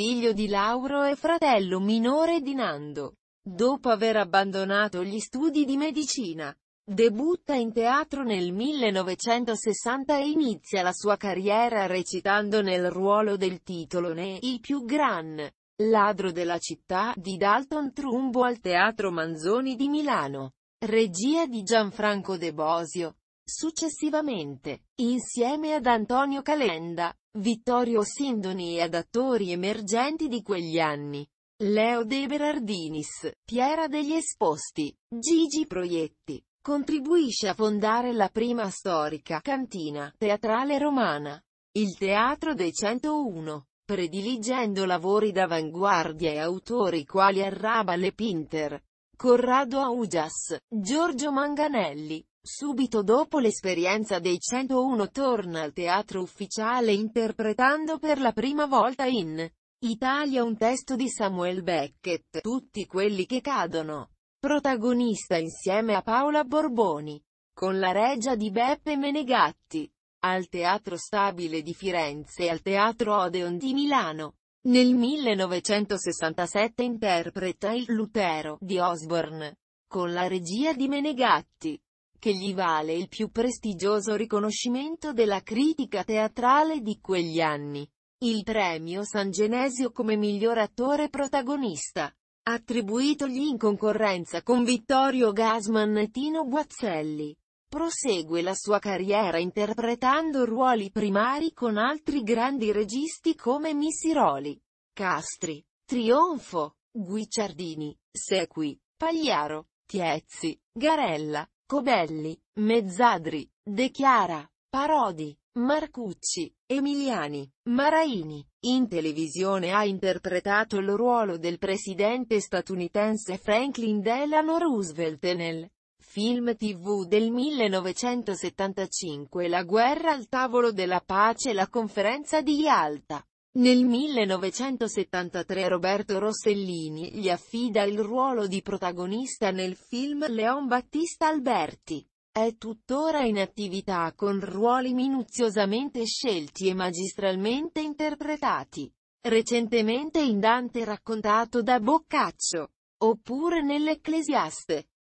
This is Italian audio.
figlio di Lauro e fratello minore di Nando. Dopo aver abbandonato gli studi di medicina, debutta in teatro nel 1960 e inizia la sua carriera recitando nel ruolo del titolo Ne I più gran, ladro della città di Dalton Trumbo al Teatro Manzoni di Milano. Regia di Gianfranco De Bosio. Successivamente, insieme ad Antonio Calenda, Vittorio Sindoni e ad attori emergenti di quegli anni. Leo De Berardinis, Piera degli Esposti, Gigi Proietti. Contribuisce a fondare la prima storica cantina teatrale romana, il Teatro dei 101, prediligendo lavori d'avanguardia e autori quali Arraba Le Pinter, Corrado Augias, Giorgio Manganelli, Subito dopo l'esperienza dei 101 torna al teatro ufficiale interpretando per la prima volta in Italia un testo di Samuel Beckett, Tutti quelli che cadono, protagonista insieme a Paola Borboni, con la regia di Beppe Menegatti, al Teatro Stabile di Firenze e al Teatro Odeon di Milano. Nel 1967 interpreta il Lutero di Osborne, con la regia di Menegatti che gli vale il più prestigioso riconoscimento della critica teatrale di quegli anni. Il premio San Genesio come miglior attore protagonista, attribuitogli in concorrenza con Vittorio Gasman e Tino Guazzelli. Prosegue la sua carriera interpretando ruoli primari con altri grandi registi come Missiroli, Castri, Trionfo, Guicciardini, Sequi, Pagliaro, Tiezzi, Garella, Cobelli, Mezzadri, De Chiara, Parodi, Marcucci, Emiliani, Maraini. In televisione ha interpretato il ruolo del presidente statunitense Franklin Delano Roosevelt nel film tv del 1975 La guerra al tavolo della pace e la conferenza di Yalta. Nel 1973 Roberto Rossellini gli affida il ruolo di protagonista nel film Leon Battista Alberti. È tuttora in attività con ruoli minuziosamente scelti e magistralmente interpretati. Recentemente in Dante raccontato da Boccaccio. Oppure nell'Ecclesiaste.